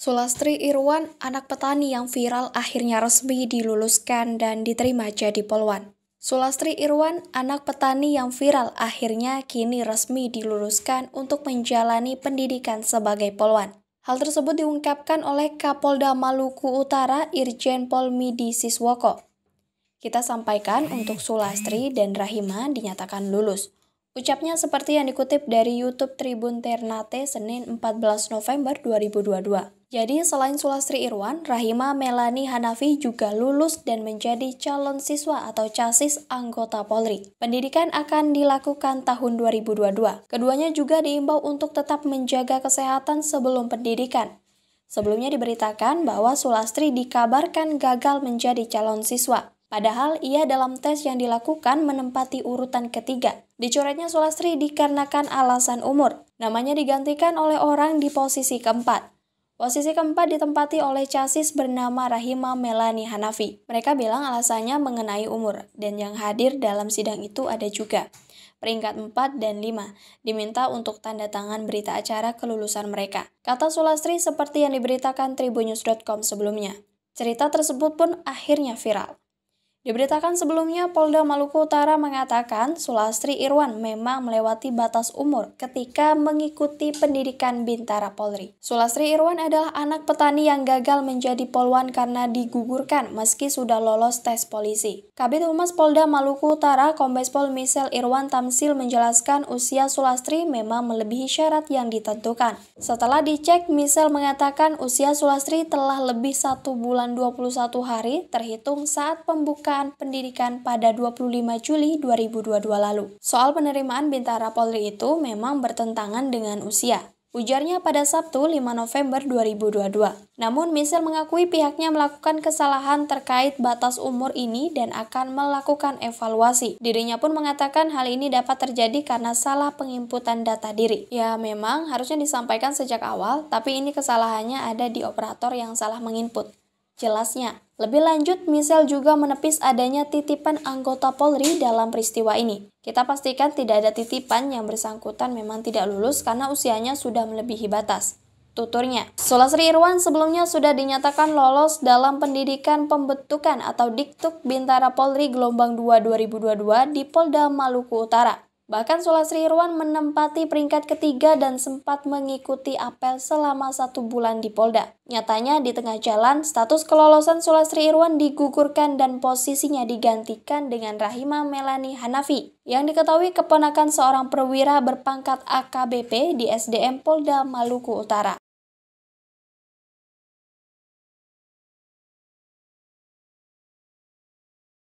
Sulastri Irwan, anak petani yang viral akhirnya resmi diluluskan dan diterima jadi polwan. Sulastri Irwan, anak petani yang viral akhirnya kini resmi diluluskan untuk menjalani pendidikan sebagai polwan. Hal tersebut diungkapkan oleh Kapolda Maluku Utara Irjen Pol Midi Siswoko. Kita sampaikan untuk Sulastri dan Rahima dinyatakan lulus. Ucapnya seperti yang dikutip dari YouTube Tribun Ternate Senin 14 November 2022. Jadi selain Sulastri Irwan, Rahima Melani Hanafi juga lulus dan menjadi calon siswa atau casis anggota Polri. Pendidikan akan dilakukan tahun 2022. Keduanya juga diimbau untuk tetap menjaga kesehatan sebelum pendidikan. Sebelumnya diberitakan bahwa Sulastri dikabarkan gagal menjadi calon siswa. Padahal ia dalam tes yang dilakukan menempati urutan ketiga. Dicoretnya Sulastri dikarenakan alasan umur. Namanya digantikan oleh orang di posisi keempat. Posisi keempat ditempati oleh casis bernama Rahima Melani Hanafi. Mereka bilang alasannya mengenai umur, dan yang hadir dalam sidang itu ada juga. Peringkat 4 dan 5 diminta untuk tanda tangan berita acara kelulusan mereka. Kata Sulastri seperti yang diberitakan tribunews.com sebelumnya. Cerita tersebut pun akhirnya viral. Diberitakan sebelumnya, Polda Maluku Utara mengatakan Sulastri Irwan memang melewati batas umur ketika mengikuti pendidikan Bintara Polri. Sulastri Irwan adalah anak petani yang gagal menjadi polwan karena digugurkan meski sudah lolos tes polisi. Kabit Humas Polda Maluku Utara, Kombes Pol Misel Irwan Tamsil menjelaskan usia Sulastri memang melebihi syarat yang ditentukan. Setelah dicek, Misel mengatakan usia Sulastri telah lebih satu bulan 21 hari terhitung saat pembukaan pembukaan Pendidikan pada 25 Juli 2022 lalu. Soal penerimaan Bintara Polri itu memang bertentangan dengan usia, Ujarnya pada Sabtu 5 November 2022. Namun, Michel mengakui pihaknya melakukan kesalahan terkait batas umur ini dan akan melakukan evaluasi. Dirinya pun mengatakan hal ini dapat terjadi karena salah penginputan data diri. Ya, memang harusnya disampaikan sejak awal, tapi ini kesalahannya ada di operator yang salah menginput. Jelasnya, lebih lanjut, Michelle juga menepis adanya titipan anggota Polri dalam peristiwa ini. Kita pastikan tidak ada titipan yang bersangkutan memang tidak lulus karena usianya sudah melebihi batas. Tuturnya, Sulasri Irwan sebelumnya sudah dinyatakan lolos dalam pendidikan pembentukan atau Diktuk Bintara Polri Gelombang 2 2022 di Polda Maluku Utara. Bahkan Irwan menempati peringkat ketiga dan sempat mengikuti apel selama satu bulan di Polda. Nyatanya di tengah jalan, status kelolosan Sulastri Irwan digugurkan dan posisinya digantikan dengan Rahima Melani Hanafi yang diketahui keponakan seorang perwira berpangkat AKBP di SDM Polda Maluku Utara.